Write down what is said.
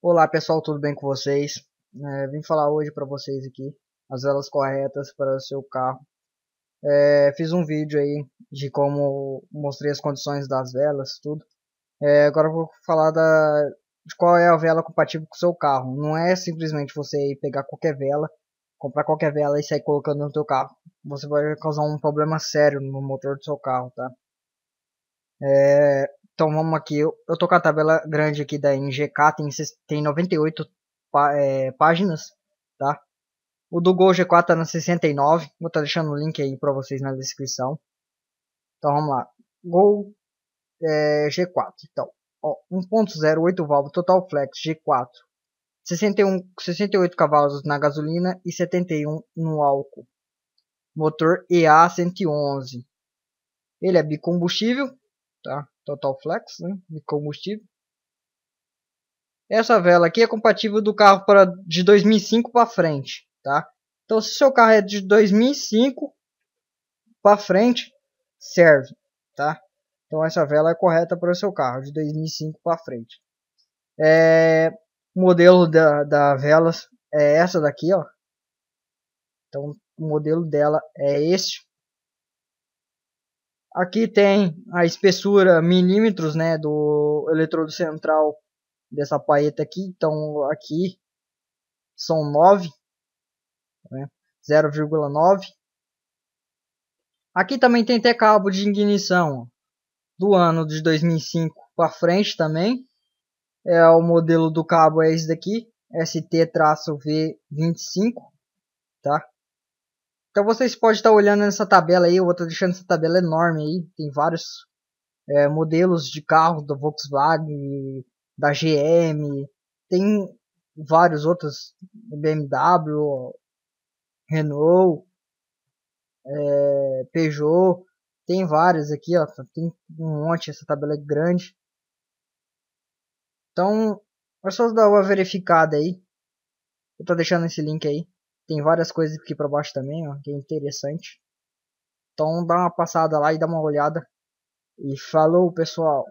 Olá pessoal, tudo bem com vocês? É, vim falar hoje para vocês aqui as velas corretas para o seu carro. É, fiz um vídeo aí de como mostrei as condições das velas, tudo. É, agora vou falar da, de qual é a vela compatível com o seu carro. Não é simplesmente você pegar qualquer vela, comprar qualquer vela e sair colocando no seu carro. Você vai causar um problema sério no motor do seu carro, tá? É, então vamos aqui, eu, eu tô com a tabela grande aqui da NGK, tem, tem 98 pá, é, páginas, tá? O do Gol G4 tá na 69, vou estar tá deixando o link aí para vocês na descrição. Então vamos lá, Gol é, G4, então, 1.08 válvula total flex G4, 61, 68 cavalos na gasolina e 71 no álcool. Motor EA111. Ele é bicombustível, tá? Total Flex, né, de combustível. Essa vela aqui é compatível do carro para de 2005 para frente, tá? Então se seu carro é de 2005 para frente, serve, tá? Então essa vela é correta para o seu carro de 2005 para frente. É, o modelo da, da vela é essa daqui, ó. Então o modelo dela é esse. Aqui tem a espessura milímetros né, do eletrodo central dessa paleta aqui. Então aqui são 9, né, 0,9. Aqui também tem até cabo de ignição do ano de 2005 para frente também. É o modelo do cabo é esse daqui, ST-V25, tá? Então vocês podem estar olhando nessa tabela aí, eu vou estar deixando essa tabela enorme aí, tem vários é, modelos de carro da Volkswagen, da GM, tem vários outros, BMW, Renault, é, Peugeot, tem vários aqui, ó, tem um monte, essa tabela é grande. Então, é só dar uma verificada aí. Eu tô deixando esse link aí. Tem várias coisas aqui pra baixo também, ó, que é interessante. Então dá uma passada lá e dá uma olhada. E falou, pessoal!